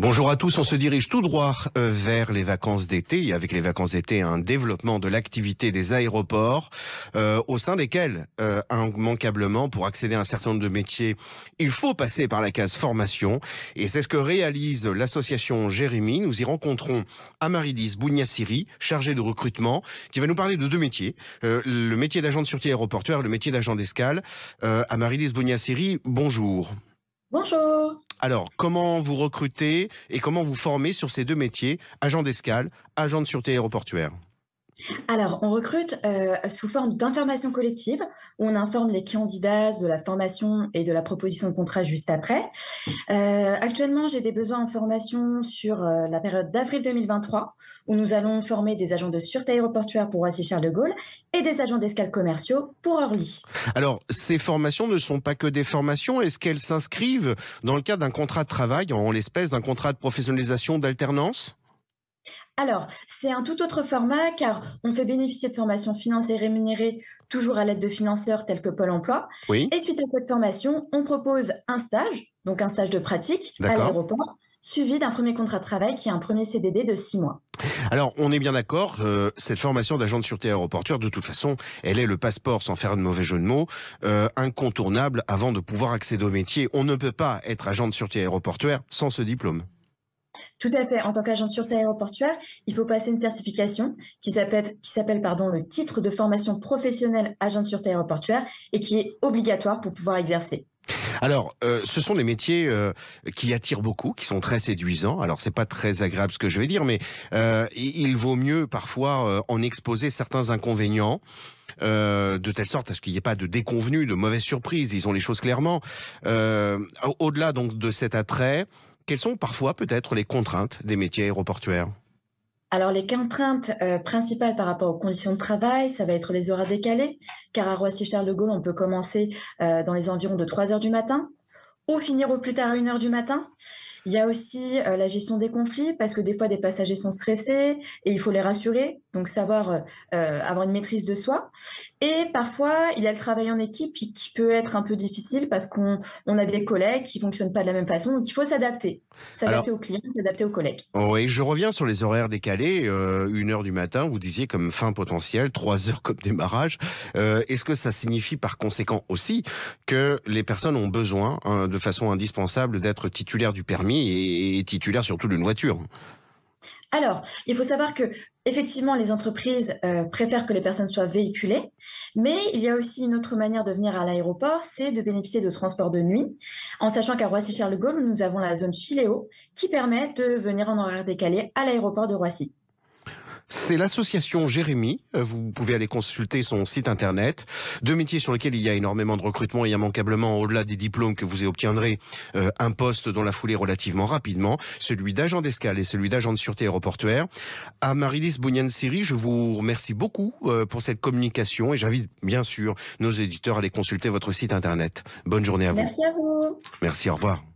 Bonjour à tous, on se dirige tout droit euh, vers les vacances d'été. Et avec les vacances d'été, un développement de l'activité des aéroports, euh, au sein desquels, euh, immanquablement, pour accéder à un certain nombre de métiers, il faut passer par la case formation. Et c'est ce que réalise l'association Jérémy. Nous y rencontrons Amaridis Bougnassiri, chargé de recrutement, qui va nous parler de deux métiers. Euh, le métier d'agent de sûreté aéroportuaire, le métier d'agent d'escale. Amaridis Bougnassiri, bonjour. Bonjour. Alors, comment vous recrutez et comment vous formez sur ces deux métiers, agent d'escale, agent de sûreté aéroportuaire alors, on recrute euh, sous forme d'information collective. On informe les candidats de la formation et de la proposition de contrat juste après. Euh, actuellement, j'ai des besoins en formation sur euh, la période d'avril 2023, où nous allons former des agents de sûreté aéroportuaire pour Roissy-Charles de Gaulle et des agents d'escale commerciaux pour Orly. Alors, ces formations ne sont pas que des formations. Est-ce qu'elles s'inscrivent dans le cadre d'un contrat de travail, en l'espèce d'un contrat de professionnalisation d'alternance alors, c'est un tout autre format car on fait bénéficier de formations financées et rémunérées toujours à l'aide de financeurs tels que Pôle Emploi. Et suite à cette formation, on propose un stage, donc un stage de pratique à l'aéroport suivi d'un premier contrat de travail qui est un premier CDD de six mois. Alors, on est bien d'accord, euh, cette formation d'agent de sûreté aéroportuaire, de toute façon, elle est le passeport, sans faire de mauvais jeu de mots, euh, incontournable avant de pouvoir accéder au métier. On ne peut pas être agent de sûreté aéroportuaire sans ce diplôme. Tout à fait. En tant qu'agent de sûreté aéroportuaire, il faut passer une certification qui s'appelle, pardon, le titre de formation professionnelle agent de sûreté aéroportuaire et qui est obligatoire pour pouvoir exercer. Alors, euh, ce sont des métiers euh, qui attirent beaucoup, qui sont très séduisants. Alors, ce n'est pas très agréable ce que je vais dire, mais euh, il vaut mieux parfois en exposer certains inconvénients. de telle sorte à ce qu'il n'y ait pas de déconvenus, de mauvaises surprises. Ils ont les choses clairement. Au-delà donc de cet attrait, quelles sont parfois peut-être les contraintes des métiers aéroportuaires alors les contraintes euh, principales par rapport aux conditions de travail, ça va être les horaires décalés, car à Roissy-Charles de Gaulle, on peut commencer euh, dans les environs de 3 heures du matin, finir au plus tard à 1h du matin. Il y a aussi euh, la gestion des conflits parce que des fois des passagers sont stressés et il faut les rassurer, donc savoir euh, euh, avoir une maîtrise de soi. Et parfois il y a le travail en équipe qui peut être un peu difficile parce qu'on on a des collègues qui fonctionnent pas de la même façon, donc il faut s'adapter, s'adapter aux clients, s'adapter aux collègues. Oui, je reviens sur les horaires décalés, 1 une heure du matin, vous disiez comme fin potentielle, trois heures comme démarrage. Est-ce que ça signifie par conséquent aussi que les personnes ont besoin hein, de façon indispensable d'être titulaire du permis et, titulaire surtout d'une voiture. Alors, il faut savoir que effectivement, les entreprises euh, préfèrent que les personnes soient véhiculées, mais il y a aussi une autre manière de venir à l'aéroport, c'est de bénéficier de transports de nuit, en sachant qu'à Roissy-Charles-de-Gaulle, nous avons la zone filéo qui permet de venir en horaire décalé à l'aéroport de Roissy c'est l'association Jérémy. Euh, vous pouvez aller consulter son site internet. Deux métiers sur lesquels il y a énormément de recrutement et immanquablement, au-delà des diplômes que vous obtiendrez, euh, un poste dans la foulée relativement rapidement, celui d'agent d'escale et celui d'agent de sûreté aéroportuaire. À Marilis Bounian-Siri, je vous remercie beaucoup euh, pour cette communication et j'invite bien sûr nos éditeurs à aller consulter votre site internet. Bonne journée à vous. Merci à vous. Merci, au revoir.